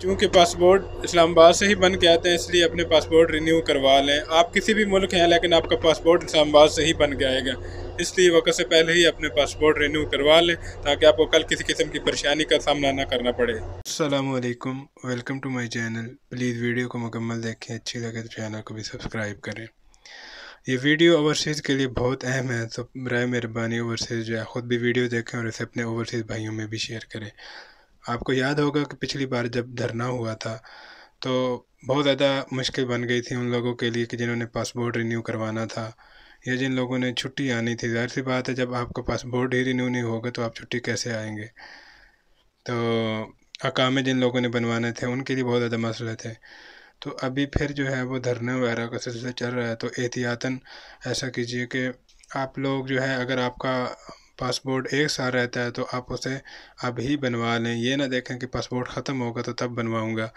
चूँकि पासपोर्ट इस्लामाबाद से ही बन के आते हैं इसलिए अपने पासपोर्ट रिन्यू करवा लें आप किसी भी मुल्क हैं लेकिन आपका पासपोर्ट इस्लामाबाद से ही बन के आएगा इसलिए वक्त से पहले ही अपने पासपोर्ट रिन्यू करवा लें ताकि आपको कल किसी किस्म की परेशानी का सामना ना करना पड़े अल्लाम welcome to my channel please video को मुकम्मल देखें अच्छी लगे तो चैनल को भी सब्सक्राइब करें ये वीडियो ओवरसीज़ के लिए बहुत अहम है तो बर मेहरबानी ओवरसीज़ जो है ख़ुद भी वीडियो देखें और इसे अपने ओवरसीज़ भाइयों में भी शेयर करें आपको याद होगा कि पिछली बार जब धरना हुआ था तो बहुत ज़्यादा मुश्किल बन गई थी उन लोगों के लिए कि जिन्होंने पासपोर्ट रिन्यू करवाना था या जिन लोगों ने छुट्टी आनी थी जाहिर सी बात है जब आपका पासपोर्ट ही रिन्यू नहीं होगा तो आप छुट्टी कैसे आएंगे तो अकामे जिन लोगों ने बनवाने थे उनके लिए बहुत ज़्यादा मसले थे तो अभी फिर जो है वो धरने वगैरह का सिलसिला चल रहा है तो एहतियातन ऐसा कीजिए कि आप लोग जो है अगर आपका पासपोर्ट एक साल रहता है तो आप उसे अभी बनवा लें ये ना देखें कि पासपोर्ट ख़त्म होगा तो तब बनवाऊँगा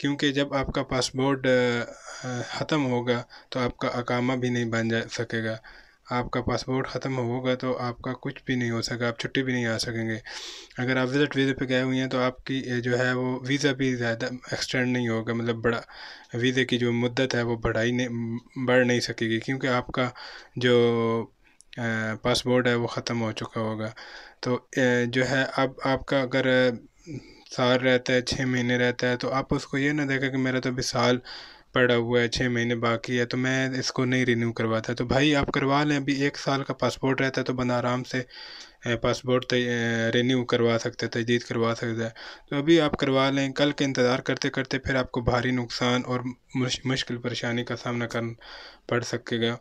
क्योंकि जब आपका पासपोर्ट ख़त्म होगा तो आपका अकामा भी नहीं बन जा सकेगा आपका पासपोर्ट ख़त्म होगा तो आपका कुछ भी नहीं हो सका आप छुट्टी भी नहीं आ सकेंगे अगर आप विज़िट वीज़े पे गए हुए हैं तो आपकी जो है वो वीज़ा भी ज़्यादा एक्सटेंड नहीं होगा मतलब बड़ा वीज़े की जो मुद्दत है वो बढ़ाई नहीं बढ़ नहीं सकेगी क्योंकि आपका जो पासपोर्ट है वो ख़त्म हो चुका होगा तो जो है अब आपका अगर साल रहता है छः महीने रहता है तो आप उसको ये ना देखें कि मेरा तो अभी साल पड़ा हुआ है छः महीने बाकी है तो मैं इसको नहीं रिन्यू करवाता तो भाई आप करवा लें अभी एक साल का पासपोर्ट रहता है तो बंदा आराम से पासपोर्ट रिन्यू करवा सकते तजदीद करवा सकते हैं तो अभी आप करवा लें कल के इंतज़ार करते करते फिर आपको भारी नुकसान और मुश, मुश्किल परेशानी का सामना कर पड़ सकेगा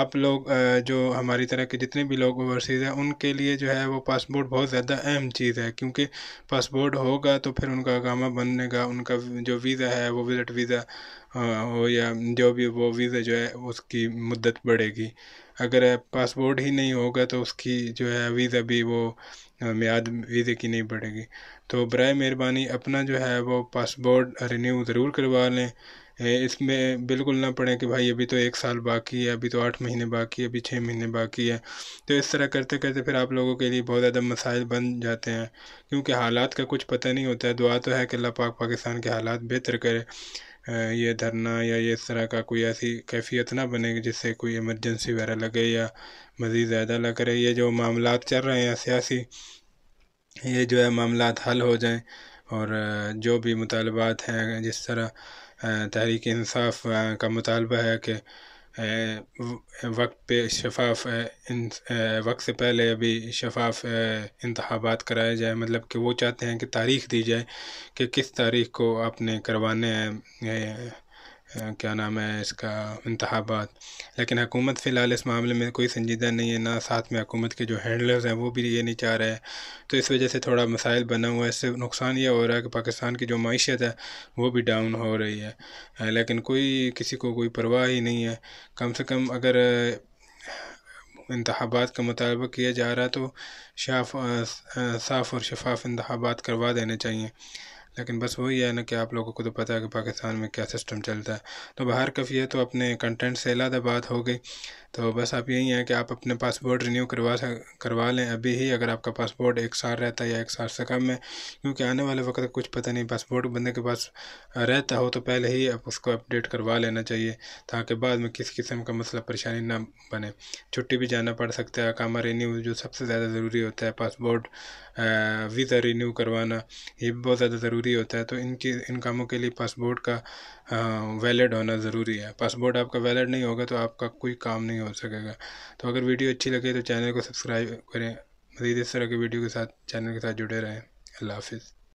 आप लोग जो हमारी तरह के जितने भी लोग ओवरसीज़ हैं उनके लिए जो है वो पासपोर्ट बहुत ज़्यादा अहम चीज़ है क्योंकि पासपोर्ट होगा तो फिर उनका बनने का उनका जो वीज़ा है वो विज़िट वीज़ा हो या जो भी वो वीज़ा जो है उसकी मुद्दत बढ़ेगी अगर पासपोर्ट ही नहीं होगा तो उसकी जो है वीज़ा भी वो म्याद वीज़े की नहीं पड़ेगी तो बर मेहरबानी अपना जो है वो पासपोर्ट रिन्यू ज़रूर करवा लें इसमें बिल्कुल ना पड़े कि भाई अभी तो एक साल बाकी है अभी तो आठ महीने बाकी है अभी छः महीने बाकी है तो इस तरह करते करते फिर आप लोगों के लिए बहुत ज़्यादा मसाइल बन जाते हैं क्योंकि हालात का कुछ पता नहीं होता है दुआ तो है कि अल्लाह पाक पाकिस्तान के हालात बेहतर करे ये धरना या ये इस तरह का कोई ऐसी कैफियत ना बने जिससे कोई इमरजेंसी वगैरह लगे या मज़ीद ज़्यादा लग रहे ये जो मामला चल रहे हैं सियासी ये जो है मामला हल हो जाएँ और जो भी मुतालबात हैं जिस तरह तहरीक इंसाफ का मुतालबा है कि वक्त पे शफाफ वक्त से पहले अभी शफाफ इंतबात कराए जाए मतलब कि वो चाहते हैं कि तारीख़ दी जाए कि किस तारीख़ को आपने करवाने हैं क्या नाम है इसका इंतबात लेकिन हकूमत फ़िलहाल इस मामले में कोई संजीदा नहीं है ना साथ में हकूमत के जो हैंडलर्स हैं वो भी ये नहीं चाह रहे हैं तो इस वजह से थोड़ा मसाइल बना हुआ है इससे नुकसान ये हो रहा है कि पाकिस्तान की जो मीशत है वो भी डाउन हो रही है लेकिन कोई किसी को कोई परवाह ही नहीं है कम से कम अगर इंतबात का मुतालबा किया जा रहा तो शाफ साफ़ और शफाफ इंतबात करवा देने चाहिए लेकिन बस वही है ना कि आप लोगों को तो पता है कि पाकिस्तान में क्या सिस्टम चलता है तो बाहर काफ़ी है तो अपने कंटेंट से अलादा बात हो गई तो बस आप यही है कि आप अपने पासपोर्ट रिन्यू करवा करवा लें अभी ही अगर आपका पासपोर्ट एक साल रहता है या एक साल से कम है क्योंकि आने वाले वक्त कुछ पता नहीं पासपोर्ट बंदे के पास रहता हो तो पहले ही आप उसको अपडेट करवा लेना चाहिए ताकि बाद में किस किस्म का मसला परेशानी ना बने छुट्टी भी जाना पड़ सकता है कामा रिन्यू जो सबसे ज़्यादा ज़रूरी होता है पासपोर्ट वीज़ा रिन्यू करवाना ये भी बहुत ज़्यादा ज़रूरी ज़रूरी होता है तो इनकी इन कामों के लिए पासपोर्ट का वैलिड होना ज़रूरी है पासपोर्ट आपका वैलिड नहीं होगा तो आपका कोई काम नहीं हो सकेगा तो अगर वीडियो अच्छी लगे तो चैनल को सब्सक्राइब करें मज़ीद इस तरह के वीडियो के साथ चैनल के साथ जुड़े रहें अल्लाह हाफिज़